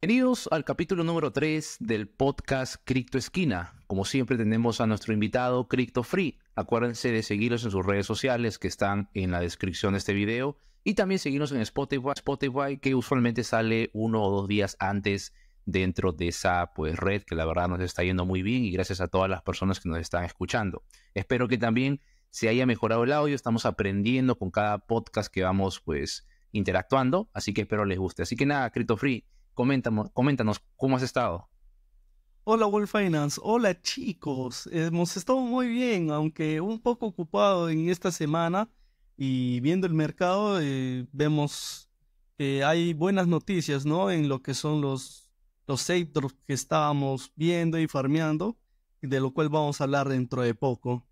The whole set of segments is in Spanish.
Bienvenidos al capítulo número 3 del podcast Cripto Esquina. Como siempre tenemos a nuestro invitado Cripto Free. Acuérdense de seguirlos en sus redes sociales que están en la descripción de este video y también seguirnos en Spotify, Spotify que usualmente sale uno o dos días antes dentro de esa pues, red que la verdad nos está yendo muy bien y gracias a todas las personas que nos están escuchando. Espero que también se haya mejorado el audio, estamos aprendiendo con cada podcast que vamos pues interactuando, así que espero les guste. Así que nada, Cripto Free Coméntanos, cómo has estado. Hola World Finance, hola chicos, hemos estado muy bien, aunque un poco ocupado en esta semana y viendo el mercado eh, vemos que hay buenas noticias, ¿no? En lo que son los, los sectors que estábamos viendo y farmeando, de lo cual vamos a hablar dentro de poco.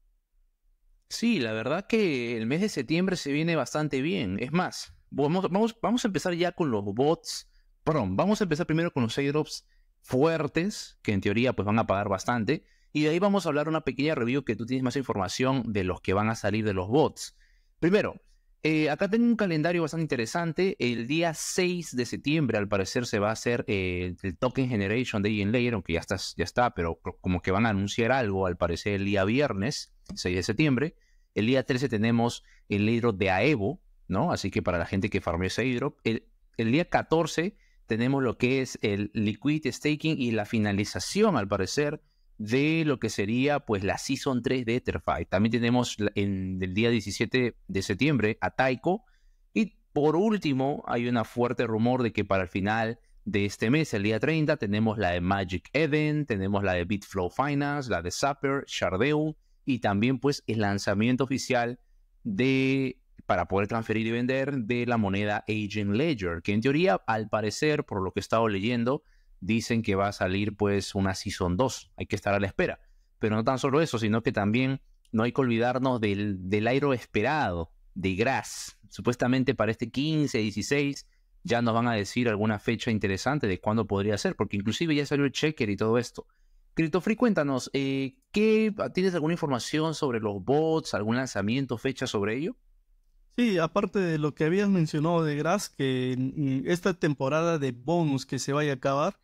Sí, la verdad que el mes de septiembre se viene bastante bien. Es más, vamos, vamos, vamos a empezar ya con los bots perdón, vamos a empezar primero con los airdrops fuertes, que en teoría pues van a pagar bastante, y de ahí vamos a hablar una pequeña review que tú tienes más información de los que van a salir de los bots. Primero, eh, acá tengo un calendario bastante interesante. El día 6 de septiembre, al parecer, se va a hacer eh, el Token Generation de Ian Layer, aunque ya está, ya está, pero como que van a anunciar algo, al parecer, el día viernes, 6 de septiembre. El día 13 tenemos el airdrop de Aevo, ¿no? Así que para la gente que farme ese airdrop. El, el día 14 tenemos lo que es el liquid staking y la finalización, al parecer, de lo que sería pues la Season 3 de Eterfight. También tenemos en el día 17 de septiembre a Taiko. Y por último, hay un fuerte rumor de que para el final de este mes, el día 30, tenemos la de Magic Eden, tenemos la de Bitflow Finance, la de Zapper, Shardeu y también pues el lanzamiento oficial de para poder transferir y vender de la moneda Agent Ledger, que en teoría, al parecer, por lo que he estado leyendo, dicen que va a salir pues una Season 2. Hay que estar a la espera. Pero no tan solo eso, sino que también no hay que olvidarnos del, del esperado de Gras. Supuestamente para este 15, 16 ya nos van a decir alguna fecha interesante de cuándo podría ser, porque inclusive ya salió el checker y todo esto. CryptoFree, cuéntanos, eh, ¿tienes alguna información sobre los bots, algún lanzamiento, fecha sobre ello? Sí, aparte de lo que habías mencionado de Gras, que esta temporada de bonus que se vaya a acabar,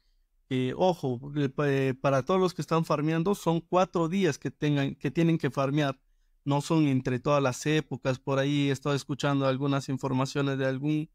ojo, eh, para todos los que están farmeando, son cuatro días que, tengan, que tienen que farmear. No son entre todas las épocas. Por ahí he estado escuchando algunas informaciones de algún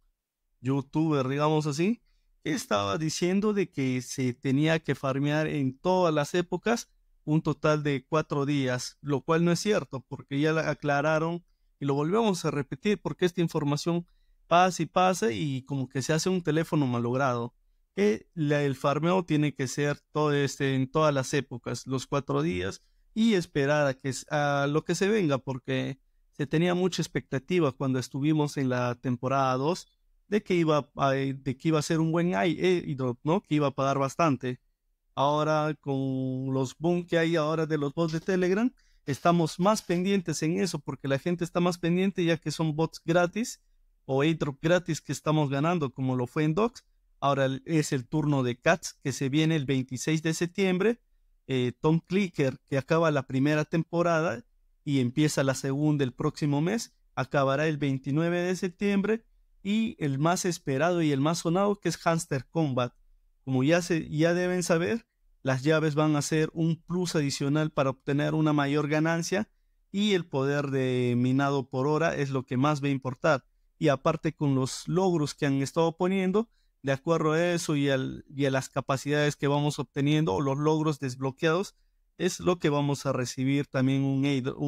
youtuber, digamos así, que estaba diciendo de que se tenía que farmear en todas las épocas un total de cuatro días, lo cual no es cierto, porque ya aclararon y lo volvemos a repetir porque esta información pasa y pasa y como que se hace un teléfono malogrado. El, farmeo tiene que ser todo este, en todas las épocas, los cuatro días, y esperar a, que, a lo que se venga, porque se tenía mucha expectativa cuando estuvimos en la temporada 2 de que iba a, eh, de que iba a ser un buen eh, y ¿no? que iba a pagar bastante. Ahora con los boom que hay ahora de los bots de Telegram, estamos más pendientes en eso porque la gente está más pendiente ya que son bots gratis o airdrop gratis que estamos ganando como lo fue en Docs. Ahora es el turno de Cats que se viene el 26 de septiembre. Eh, Tom Clicker que acaba la primera temporada y empieza la segunda el próximo mes. Acabará el 29 de septiembre. Y el más esperado y el más sonado que es Hamster Combat. Como ya, se, ya deben saber, las llaves van a ser un plus adicional para obtener una mayor ganancia y el poder de minado por hora es lo que más va a importar. Y aparte con los logros que han estado poniendo, de acuerdo a eso y, y a las capacidades que vamos obteniendo o los logros desbloqueados, es lo que vamos a recibir también un, airdrop,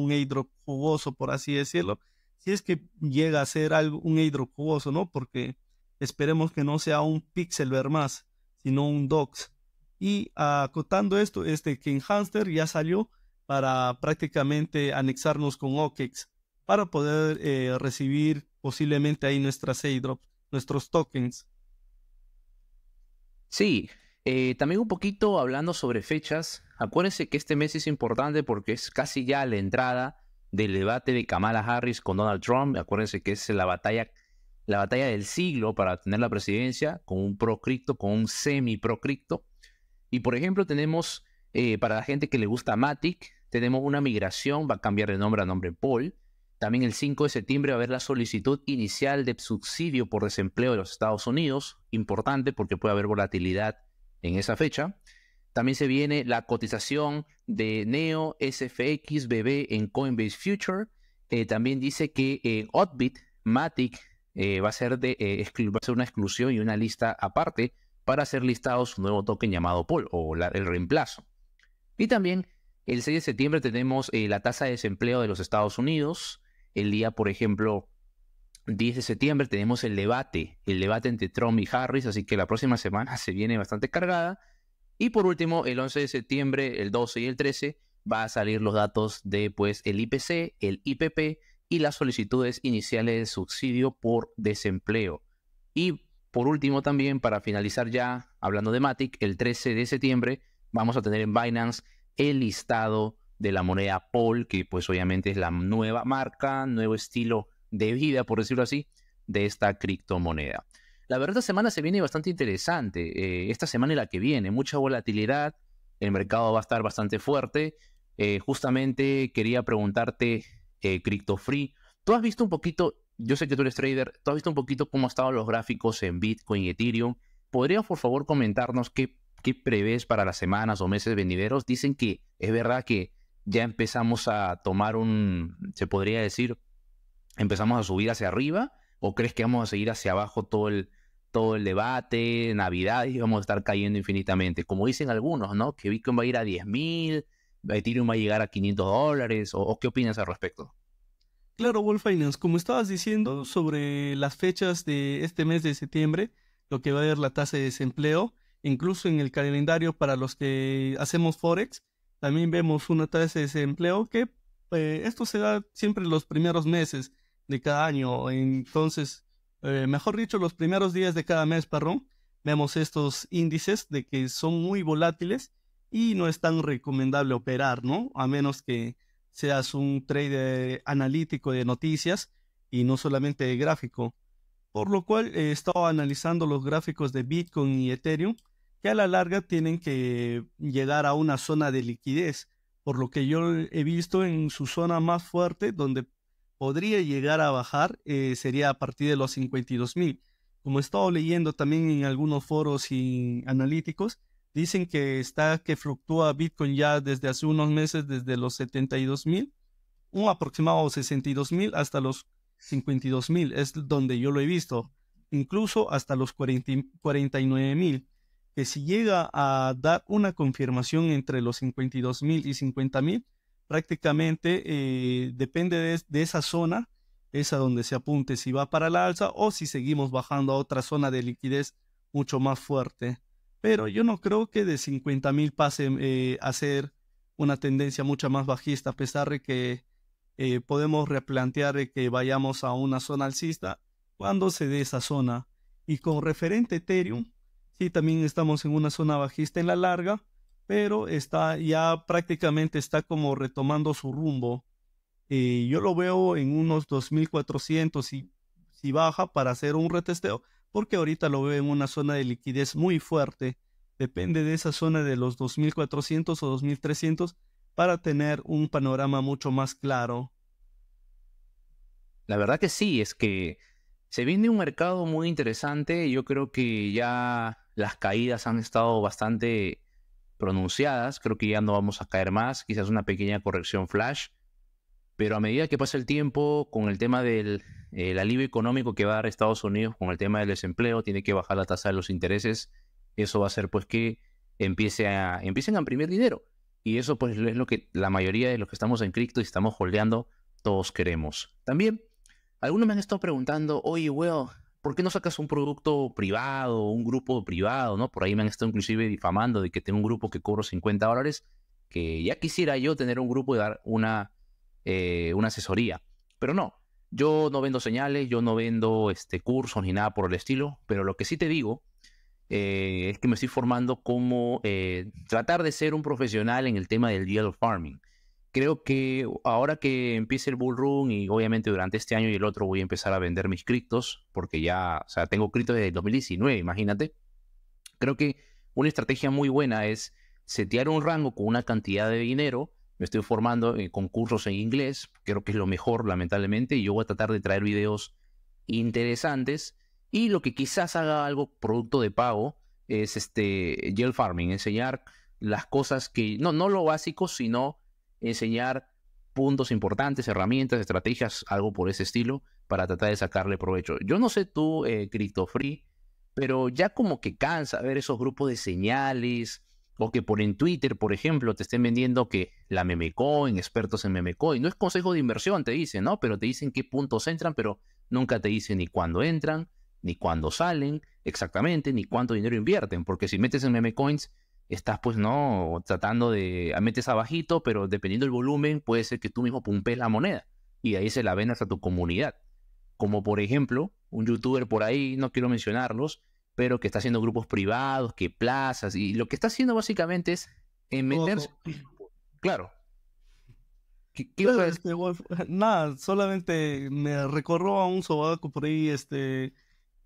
un jugoso, por así decirlo. Si es que llega a ser un airdrop jugoso, ¿no? Porque esperemos que no sea un ver más, sino un Dox, y acotando ah, esto, este King Hamster ya salió para prácticamente anexarnos con OKEX para poder eh, recibir posiblemente ahí nuestras airdrops, nuestros tokens. Sí, eh, también un poquito hablando sobre fechas. Acuérdense que este mes es importante porque es casi ya la entrada del debate de Kamala Harris con Donald Trump. Acuérdense que es la batalla, la batalla del siglo para tener la presidencia con un pro con un semi pro y por ejemplo, tenemos eh, para la gente que le gusta Matic, tenemos una migración, va a cambiar de nombre a nombre Paul. También el 5 de septiembre va a haber la solicitud inicial de subsidio por desempleo de los Estados Unidos, importante porque puede haber volatilidad en esa fecha. También se viene la cotización de Neo SFX BB en Coinbase Future. Eh, también dice que Hotbit eh, Matic, va, a ser de, va a ser una exclusión y una lista aparte para ser listados su nuevo token llamado Pol o el reemplazo. Y también el 6 de septiembre tenemos eh, la tasa de desempleo de los Estados Unidos. El día, por ejemplo, 10 de septiembre tenemos el debate, el debate entre Trump y Harris, así que la próxima semana se viene bastante cargada. Y por último, el 11 de septiembre, el 12 y el 13 va a salir los datos de pues el IPC, el IPP y las solicitudes iniciales de subsidio por desempleo. Y por último, también para finalizar ya, hablando de Matic, el 13 de septiembre vamos a tener en Binance el listado de la moneda Paul, que pues obviamente es la nueva marca, nuevo estilo de vida, por decirlo así, de esta criptomoneda. La verdad, esta semana se viene bastante interesante. Eh, esta semana y la que viene, mucha volatilidad, el mercado va a estar bastante fuerte. Eh, justamente quería preguntarte, eh, Free, ¿tú has visto un poquito yo sé que tú eres trader, tú has visto un poquito cómo han estado los gráficos en Bitcoin y Ethereum. ¿Podrías por favor comentarnos qué, qué prevés para las semanas o meses venideros? Dicen que es verdad que ya empezamos a tomar un, se podría decir, empezamos a subir hacia arriba o crees que vamos a seguir hacia abajo todo el, todo el debate, Navidad y vamos a estar cayendo infinitamente? Como dicen algunos, ¿no? Que Bitcoin va a ir a 10.000, Ethereum va a llegar a 500 dólares o qué opinas al respecto? Claro, Wolf Finance, como estabas diciendo sobre las fechas de este mes de septiembre, lo que va a ver la tasa de desempleo, incluso en el calendario para los que hacemos Forex, también vemos una tasa de desempleo que eh, esto se da siempre los primeros meses de cada año, entonces, eh, mejor dicho, los primeros días de cada mes, perdón, vemos estos índices de que son muy volátiles y no es tan recomendable operar, ¿no? A menos que seas un trader analítico de noticias y no solamente de gráfico. Por lo cual he estado analizando los gráficos de Bitcoin y Ethereum, que a la larga tienen que llegar a una zona de liquidez, por lo que yo he visto en su zona más fuerte, donde podría llegar a bajar, eh, sería a partir de los 52 mil. Como he estado leyendo también en algunos foros y analíticos, Dicen que está, que fluctúa Bitcoin ya desde hace unos meses, desde los 72 mil, un aproximado 62 mil hasta los 52 mil, es donde yo lo he visto, incluso hasta los 40, 49 mil, que si llega a dar una confirmación entre los 52 mil y 50 mil, prácticamente eh, depende de, esa zona, esa donde se apunte si va para la alza o si seguimos bajando a otra zona de liquidez mucho más fuerte pero yo no creo que de $50,000 mil pase eh, a ser una tendencia mucho más bajista, a pesar de que eh, podemos replantear que vayamos a una zona alcista cuando se dé esa zona. Y con referente Ethereum, sí, también estamos en una zona bajista en la larga, pero está ya prácticamente está como retomando su rumbo. Eh, yo lo veo en unos 2.400 y si baja para hacer un retesteo, porque ahorita lo veo en una zona de liquidez muy fuerte. Depende de esa zona de los 2400 o 2300 para tener un panorama mucho más claro. La verdad que sí, es que se viene un mercado muy interesante. Yo creo que ya las caídas han estado bastante pronunciadas. Creo que ya no vamos a caer más. Quizás una pequeña corrección flash. Pero a medida que pasa el tiempo, con el tema del, el alivio económico que va a dar Estados Unidos con el tema del desempleo, tiene que bajar la tasa de los intereses, eso va a hacer pues que empiece a, empiecen a imprimir dinero. Y eso pues es lo que la mayoría de los que estamos en cripto y estamos holdeando, todos queremos. También, algunos me han estado preguntando, oye, weón, ¿por qué no sacas un producto privado, un grupo privado? ¿no? Por ahí me han estado inclusive difamando de que tengo un grupo que cobro 50 dólares, que ya quisiera yo tener un grupo y dar una, eh, una asesoría. Pero no, yo no vendo señales, yo no vendo este, cursos ni nada por el estilo, pero lo que sí te digo eh, es que me estoy formando como eh, tratar de ser un profesional en el tema del yield farming. Creo que ahora que empiece el bull run y obviamente durante este año y el otro voy a empezar a vender mis criptos, porque ya, tengo criptos desde el 2019, imagínate. Creo que una estrategia muy buena es setear un rango con una cantidad de dinero me estoy formando en concursos en inglés, creo que es lo mejor, lamentablemente, y yo voy a tratar de traer videos interesantes. Y lo que quizás haga algo producto de pago es este gel farming, enseñar las cosas que, no, no lo básico, sino enseñar puntos importantes, herramientas, estrategias, algo por ese estilo, para tratar de sacarle provecho. Yo no sé tú, eh, CryptoFree, Free, pero ya como que cansa ver esos grupos de señales, o que por en Twitter, por ejemplo, te estén vendiendo que la memecoin, expertos en memecoin, no es consejo de inversión, te dicen, ¿no? Pero te dicen qué puntos entran, pero nunca te dicen ni cuándo entran, ni cuándo salen, exactamente, ni cuánto dinero invierten, porque si metes en memecoins, estás pues, ¿no? Tratando de, ah, metes abajito, pero dependiendo del volumen, puede ser que tú mismo pumpees la moneda y ahí se la vendas a tu comunidad. Como por ejemplo, un youtuber por ahí, no quiero mencionarlos, pero que está haciendo grupos privados, que plazas, y lo que está haciendo básicamente es eh, meterse. Claro. ¿Qué, este, nada, solamente me recorro a un sobaco por ahí, este.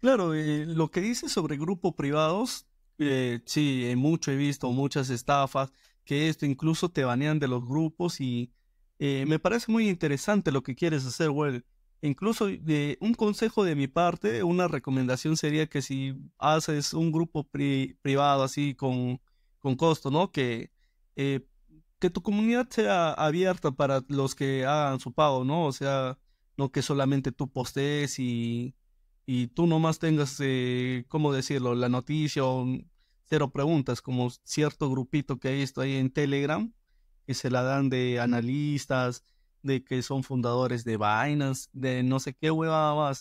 Claro, eh, lo que dices sobre grupos privados, eh, sí, mucho he visto, muchas estafas, que esto incluso te banean de los grupos y me parece muy interesante lo que quieres hacer, Well. Incluso de eh, un consejo de mi parte, una recomendación sería que si haces un grupo privado así con, con costo, ¿no? Que, eh, que tu comunidad sea abierta para los que hagan su pago, ¿no? O sea, no que solamente tú postees y, y tú nomás tengas, eh, ¿cómo decirlo?, la noticia o cero preguntas, como cierto grupito que hay ahí en Telegram, que se la dan de analistas, de que son fundadores de vainas de no sé qué huevada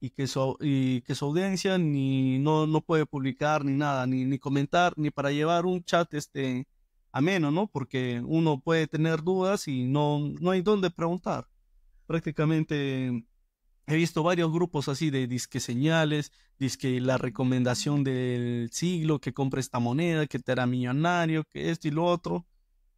y que su, y que su audiencia ni, no, puede publicar ni nada, ni, ni comentar, ni para llevar un chat este, ameno, ¿no? Porque uno puede tener dudas y no, no hay dónde preguntar. Prácticamente he visto varios grupos así de disque señales, disque la recomendación del siglo, que compre esta moneda, que te hará millonario, que esto y lo otro.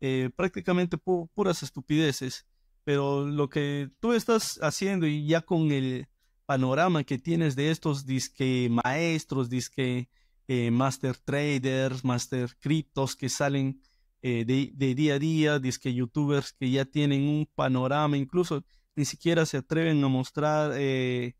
Eh, prácticamente puras estupideces. Pero lo que tú estás haciendo y ya con el panorama que tienes de estos disque maestros, disque eh, master traders, master criptos que salen eh, de, día a día, disque youtubers que ya tienen un panorama, incluso ni siquiera se atreven a mostrar eh,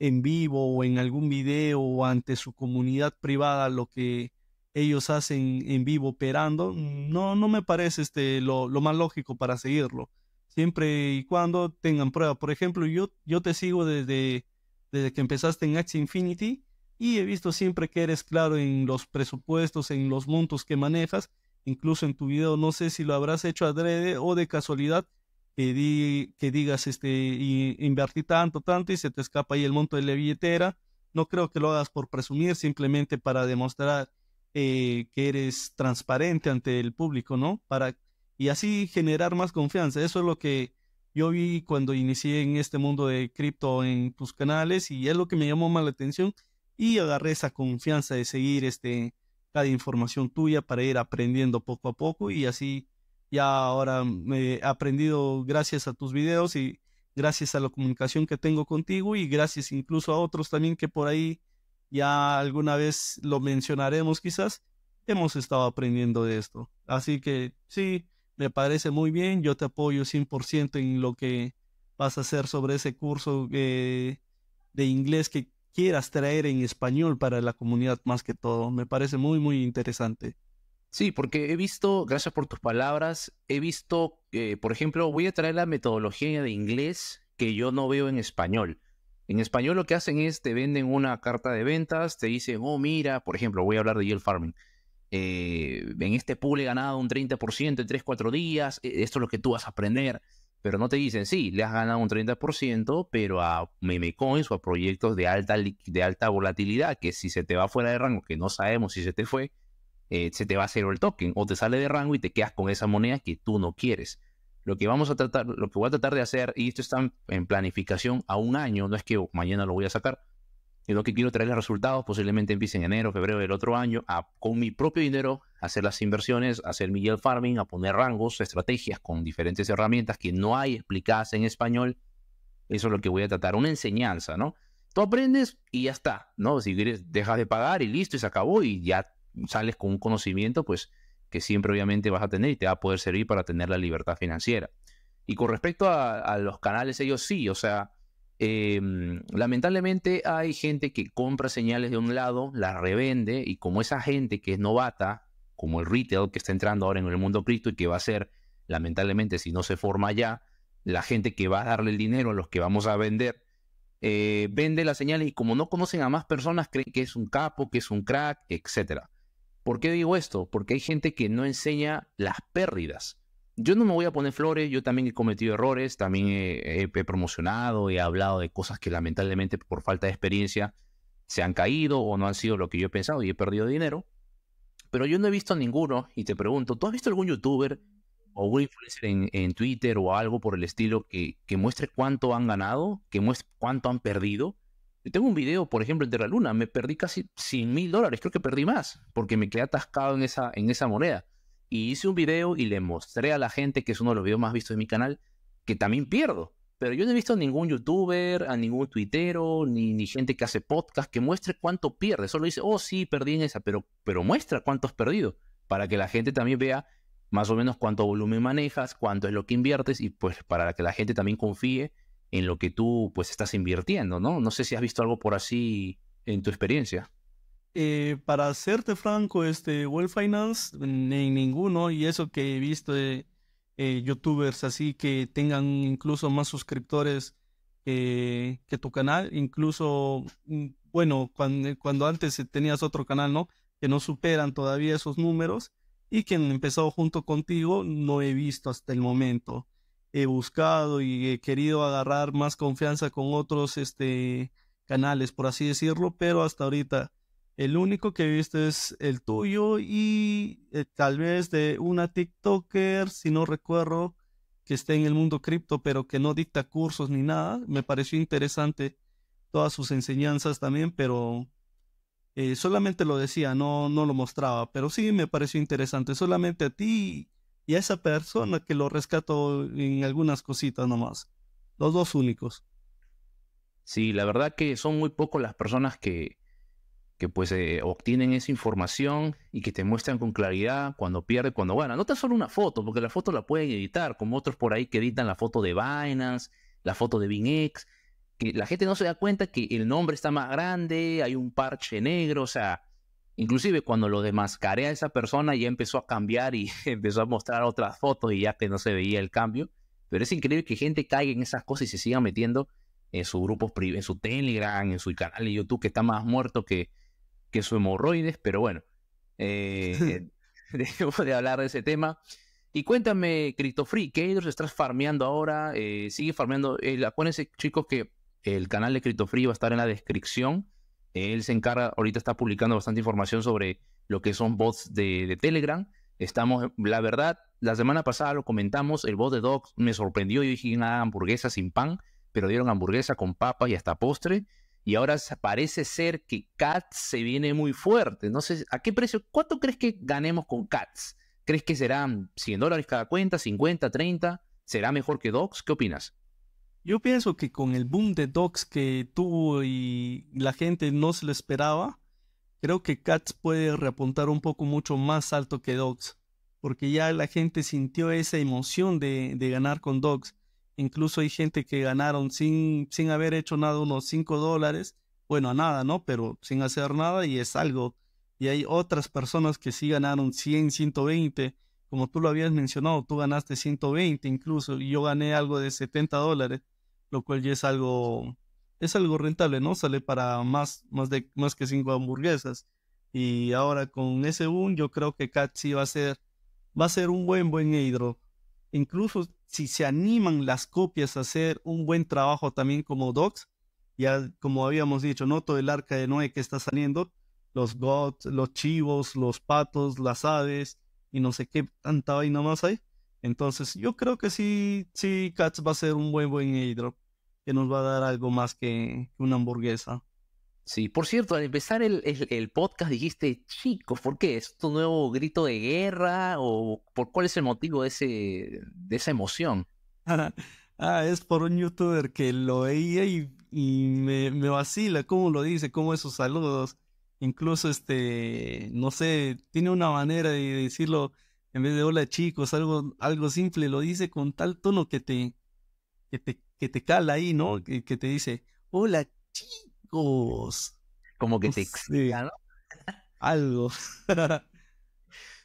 en vivo o en algún video o ante su comunidad privada lo que ellos hacen en vivo operando, no, no me parece este, lo más lógico para seguirlo siempre y cuando tengan prueba. Por ejemplo, yo, yo te sigo desde, desde que empezaste en Axie Infinity y he visto siempre que eres claro en los presupuestos, en los montos que manejas, incluso en tu video, no sé si lo habrás hecho adrede o de casualidad, que, que digas, este, invertí tanto, tanto y se te escapa ahí el monto de la billetera. No creo que lo hagas por presumir, simplemente para demostrar eh, que eres transparente ante el público, ¿no? Para y así generar más confianza. Eso es lo que yo vi cuando inicié en este mundo de cripto en tus canales y es lo que me llamó más la atención y agarré esa confianza de seguir este cada información tuya para ir aprendiendo poco a poco y así ya ahora me he aprendido gracias a tus videos y gracias a la comunicación que tengo contigo y gracias incluso a otros también que por ahí ya alguna vez lo mencionaremos quizás, hemos estado aprendiendo de esto. Así que sí, me parece muy bien, yo te apoyo 100% en lo que vas a hacer sobre ese curso eh, de inglés que quieras traer en español para la comunidad más que todo. Me parece muy, muy interesante. Sí, porque he visto, gracias por tus palabras, he visto, por ejemplo, voy a traer la metodología de inglés que yo no veo en español. En español lo que hacen es te venden una carta de ventas, te dicen, oh, mira, por ejemplo, voy a hablar de yield farming eh, en este pool he ganado un 30% en 3, 4 días, eh, esto es lo que tú vas a aprender. Pero no te dicen, sí, le has ganado un 30%, pero a memecoins o a proyectos de alta, de alta volatilidad, que si se te va fuera de rango, que no sabemos si se te fue, eh, se te va a cero el token o te sale de rango y te quedas con esa moneda que tú no quieres. Lo que vamos a tratar, lo que voy a tratar de hacer, y esto está en planificación a un año, no es que mañana lo voy a sacar, y lo que quiero traer resultados, posiblemente empiece en enero, febrero del otro año, con mi propio dinero, hacer las inversiones, hacer mi yield farming, a poner rangos, estrategias con diferentes herramientas que no hay explicadas en español. Eso es lo que voy a tratar, una enseñanza, ¿no? Tú aprendes y ya está, ¿no? Si quieres, dejas de pagar y listo, y se acabó, y ya sales con un conocimiento, pues, que siempre obviamente vas a tener y te va a poder servir para tener la libertad financiera. Y con respecto a los canales, ellos sí, o sea, Em, lamentablemente hay gente que compra señales de un lado, las revende y como esa gente que es novata, como el retail que está entrando ahora en el mundo cripto y que va a ser, lamentablemente, si no se forma ya, la gente que va a darle el dinero a los que vamos a vender, eh, vende las señales y como no conocen a más personas, creen que es un capo, que es un crack, etc. ¿Por qué digo esto? Porque hay gente que no enseña las pérdidas yo no me voy a poner flores, yo también he cometido errores, también he, he, he, promocionado, he hablado de cosas que lamentablemente por falta de experiencia se han caído o no han sido lo que yo he pensado y he perdido dinero. Pero yo no he visto ninguno y te pregunto, ¿tú has visto algún youtuber o influencer en, Twitter o algo por el estilo que, muestre cuánto han ganado, que muestre cuánto han perdido? Yo tengo un video, por ejemplo, de la Luna, me perdí casi 100 mil dólares, creo que perdí más, porque me quedé atascado en esa, en esa moneda y hice un video y le mostré a la gente, que es uno de los videos más vistos de mi canal, que también pierdo. Pero yo no he visto a ningún youtuber, a ningún tuitero, ni, ni gente que hace podcast que muestre cuánto pierde. Solo dice, oh sí, perdí en esa, pero, pero muestra cuánto has perdido, para que la gente también vea más o menos cuánto volumen manejas, cuánto es lo que inviertes y pues para que la gente también confíe en lo que tú pues estás invirtiendo, ¿no? No sé si has visto algo por así en tu experiencia. Eh, para serte franco, este World Finance, ni ninguno, y eso que he visto de eh, youtubers así que tengan incluso más suscriptores que, tu canal, incluso, mm, bueno, eh, cuando, antes tenías otro canal, ¿no? Que no superan todavía esos números y que han empezado junto contigo no he visto hasta el momento. He buscado y he querido agarrar más confianza con otros este, canales, por así decirlo, pero hasta ahorita el único que viste es el tuyo y eh, tal vez de una TikToker, si no recuerdo, que esté en el mundo cripto, pero que no dicta cursos ni nada. Me pareció interesante todas sus enseñanzas también, pero eh, solamente lo decía, no, no lo mostraba. Pero sí me pareció interesante. Solamente a ti y a esa persona que lo rescató en algunas cositas nomás. Los dos únicos. Sí, la verdad que son muy pocos las personas que, que pues eh, obtienen esa información y que te muestran con claridad cuando pierde, cuando gana. No tan solo una foto, porque la foto la pueden editar, como otros por ahí que editan la foto de Binance, la foto de BinX, que la gente no se da cuenta que el nombre está más grande, hay un parche negro, o sea, inclusive cuando lo demascaré a esa persona ya empezó a cambiar y empezó a mostrar otras fotos y ya que no se veía el cambio. Pero es increíble que gente caiga en esas cosas y se siga metiendo en sus grupos privados, en su Telegram, en su canal de YouTube que está más muerto que, que su hemorroides, pero bueno, eh, dejemos de hablar de ese tema. Y cuéntame, CryptoFree, ¿qué ellos estás farmeando ahora? Eh, ¿Sigue farmeando? Eh, acuérdense, chicos, que el canal de CryptoFree va a estar en la descripción. Él se encarga, ahorita está publicando bastante información sobre lo que son bots de, Telegram. Estamos, la verdad, la semana pasada lo comentamos, el bot de Docs me sorprendió. Yo dije, nada, hamburguesa sin pan, pero dieron hamburguesa con papa y hasta postre y ahora parece ser que Cats se viene muy fuerte. No sé, ¿a qué precio? ¿Cuánto crees que ganemos con Cats? ¿Crees que serán 100 dólares cada cuenta, 50, 30? ¿Será mejor que Docs? ¿Qué opinas? Yo pienso que con el boom de Docs que tuvo y la gente no se lo esperaba, creo que Cats puede reapuntar un poco mucho más alto que Dogs, porque ya la gente sintió esa emoción de, de ganar con Dogs. Incluso hay gente que ganaron sin, sin haber hecho nada unos 5 dólares. Bueno, a nada, ¿no? Pero sin hacer nada y es algo. Y hay otras personas que sí ganaron 100, 120. Como tú lo habías mencionado, tú ganaste 120 incluso y yo gané algo de 70 dólares, lo cual ya es algo, es algo rentable, ¿no? Sale para más, más, de, más que 5 hamburguesas. Y ahora con ese boom, yo creo que Cat va a ser, va a ser un buen, buen hidro incluso si se animan las copias a hacer un buen trabajo también como docs, ya como habíamos dicho, noto el arca de Noé que está saliendo, los gods, los chivos, los patos, las aves y no sé qué tanta vaina más hay. Entonces yo creo que sí, sí, Cats va a ser un buen buen airdrop que nos va a dar algo más que una hamburguesa. Sí, por cierto, al empezar el, podcast dijiste, chicos, ¿por qué? ¿Es tu nuevo grito de guerra? ¿O por cuál es el motivo de, ese, esa emoción? Ah, ah, es por un youtuber que lo veía y, me, vacila cómo lo dice, cómo esos saludos. Incluso, este, no sé, tiene una manera de decirlo, en vez de hola chicos, algo, algo simple, lo dice con tal tono que te, que te, cala ahí, ¿no? que te dice, hola chicos como que te Algo.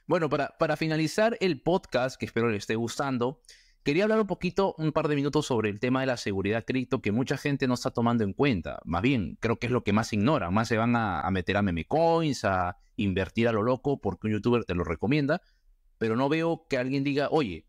bueno, para, para finalizar el podcast, que espero les esté gustando, quería hablar un poquito, un par de minutos sobre el tema de la seguridad cripto que mucha gente no está tomando en cuenta. Más bien, creo que es lo que más ignora, Más se van a, meter a meme coins, a invertir a lo loco porque un youtuber te lo recomienda. Pero no veo que alguien diga, oye,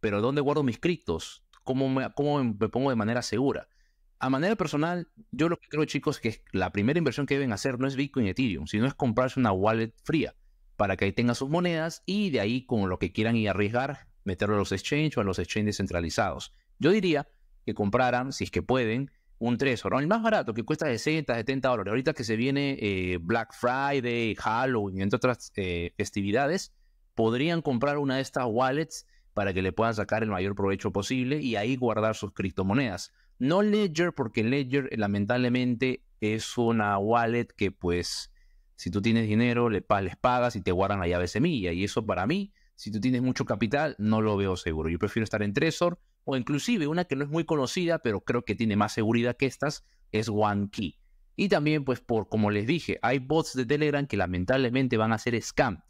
pero ¿dónde guardo mis criptos? ¿Cómo me, cómo me pongo de manera segura? a manera personal, yo lo que creo, chicos, que la primera inversión que deben hacer no es Bitcoin y Ethereum, sino es comprarse una wallet fría para que ahí tengan sus monedas y de ahí con lo que quieran y arriesgar, meterlo a los exchanges o a los exchanges centralizados. Yo diría que compraran, si es que pueden, un Trezor, el más barato, que cuesta 60, 70 dólares. Ahorita que se viene eh, Black Friday, Halloween, entre otras eh, festividades, podrían comprar una de estas wallets para que le puedan sacar el mayor provecho posible y ahí guardar sus criptomonedas. No Ledger, porque Ledger eh, lamentablemente es una wallet que pues si tú tienes dinero, le, les pagas y te guardan la llave semilla. Y eso para mí, si tú tienes mucho capital, no lo veo seguro. Yo prefiero estar en Trezor o inclusive una que no es muy conocida, pero creo que tiene más seguridad que estas, es OneKey. Y también pues por, como les dije, hay bots de Telegram que lamentablemente van a ser scam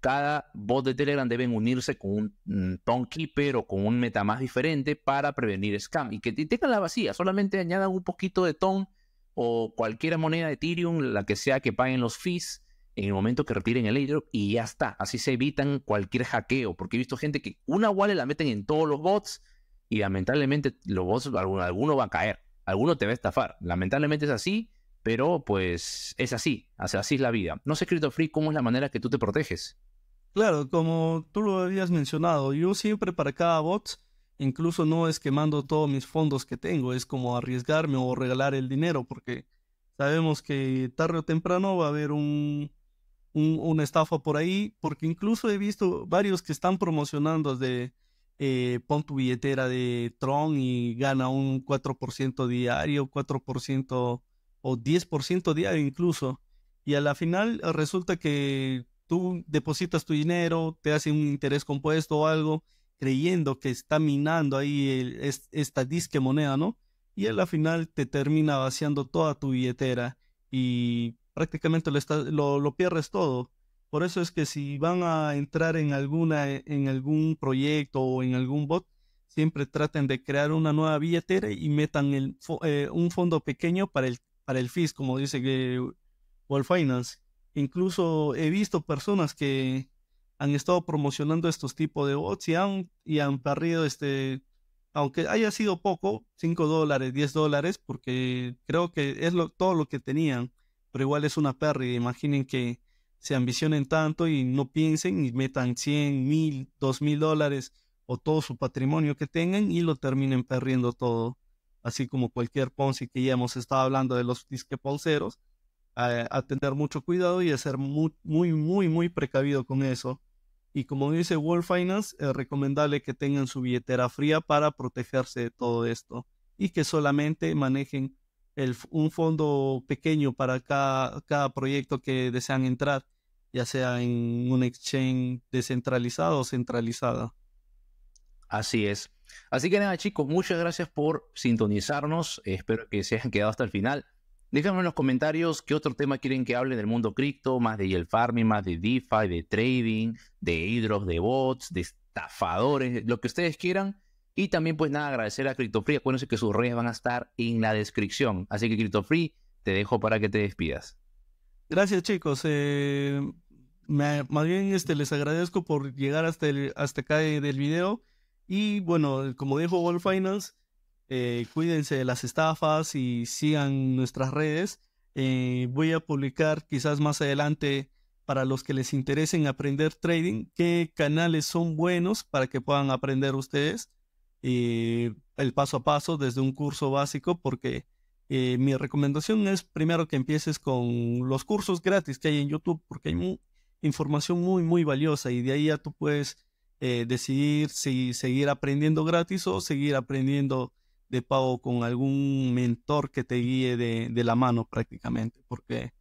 cada bot de Telegram deben unirse con un mm, Tonkeeper o con un meta más diferente para prevenir scam y que tengan la vacía, solamente añadan un poquito de Ton o cualquier moneda de Ethereum, la que sea que paguen los fees en el momento que retiren el airdrop y ya está, así se evitan cualquier hackeo, porque he visto gente que una wallet la meten en todos los bots y lamentablemente los bots alguno, alguno va a caer, alguno te va a estafar, lamentablemente es así. Pero pues es así, así es la vida. No sé, Crypto Free, ¿cómo es la manera que tú te proteges? Claro, como tú lo habías mencionado, yo siempre para cada bot, incluso no es quemando todos mis fondos que tengo, es como arriesgarme o regalar el dinero, porque sabemos que tarde o temprano va a haber un, una estafa por ahí, porque incluso he visto varios que están promocionando de eh, pon tu billetera de Tron y gana un 4% diario, 4% o 10% diario incluso. Y a la final resulta que tú depositas tu dinero, te hacen un interés compuesto o algo, creyendo que está minando ahí esta disque moneda, ¿no? Y al final te termina vaciando toda tu billetera y prácticamente lo, pierdes todo. Por eso es que si van a entrar en, alguna, en algún proyecto o en algún bot, siempre traten de crear una nueva billetera y metan eh, un fondo pequeño para el, para el FIS, como dice eh, World Finance Incluso he visto personas que han estado promocionando estos tipos de bots y han, y han perdido, este, aunque haya sido poco, 5 dólares, 10 dólares, porque creo que es lo, todo lo que tenían, pero igual es una pérdida. Imaginen que se ambicionen tanto y no piensen y metan 100, 1000, 2000 dólares o todo su patrimonio que tengan y lo terminen perdiendo todo. Así como cualquier Ponzi que ya hemos estado hablando de los disque pulseros a, tener mucho cuidado y a ser muy, muy, muy, muy precavido con eso. Y como dice World Finance, es recomendable que tengan su billetera fría para protegerse de todo esto y que solamente manejen un fondo pequeño para cada, cada proyecto que desean entrar, ya sea en un exchange descentralizado o centralizada. Así es. Así que nada chicos, muchas gracias por sintonizarnos. Espero que se hayan quedado hasta el final. Déjenme en los comentarios qué otro tema quieren que hable del mundo cripto, más de yield farming, más de DeFi, de trading, de hidros, de bots, de estafadores, lo que ustedes quieran. Y también pues nada, agradecer a CryptoFree. Acuérdense que sus redes van a estar en la descripción. Así que CryptoFree, te dejo para que te despidas. Gracias chicos. Eh, más bien este, les agradezco por llegar hasta, el, hasta acá del video. Y bueno, como dijo World Finance, eh, cuídense de las estafas y sigan nuestras redes. Eh, voy a publicar quizás más adelante para los que les interesen aprender trading, qué canales son buenos para que puedan aprender ustedes eh, el paso a paso desde un curso básico, porque mi recomendación es primero que empieces con los cursos gratis que hay en YouTube, porque hay información muy, muy valiosa y de ahí ya tú puedes decidir si seguir aprendiendo gratis o seguir aprendiendo de pago con algún mentor que te guíe de, la mano prácticamente, porque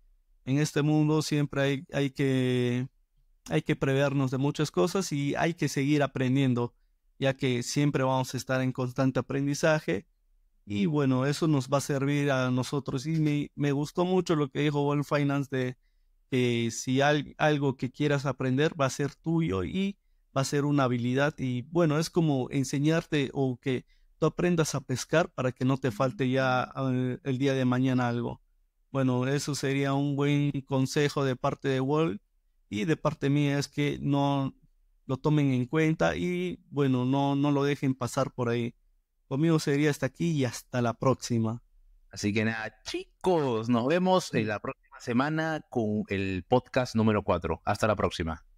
en este mundo siempre hay, hay, que, hay que prevernos de muchas cosas y hay que seguir aprendiendo, ya que siempre vamos a estar en constante aprendizaje y bueno, eso nos va a servir a nosotros. Y me, me gustó mucho lo que dijo World Finance de que si hay algo que quieras aprender va a ser tuyo y va a ser una habilidad y bueno, es como enseñarte o que tú aprendas a pescar para que no te falte ya eh, el, día de mañana algo. Bueno, eso sería un buen consejo de parte de Walt y de parte mía es que no lo tomen en cuenta y bueno, no, no lo dejen pasar por ahí. Conmigo sería hasta aquí y hasta la próxima. Así que nada, chicos, nos vemos en la próxima semana con el podcast número 4. Hasta la próxima.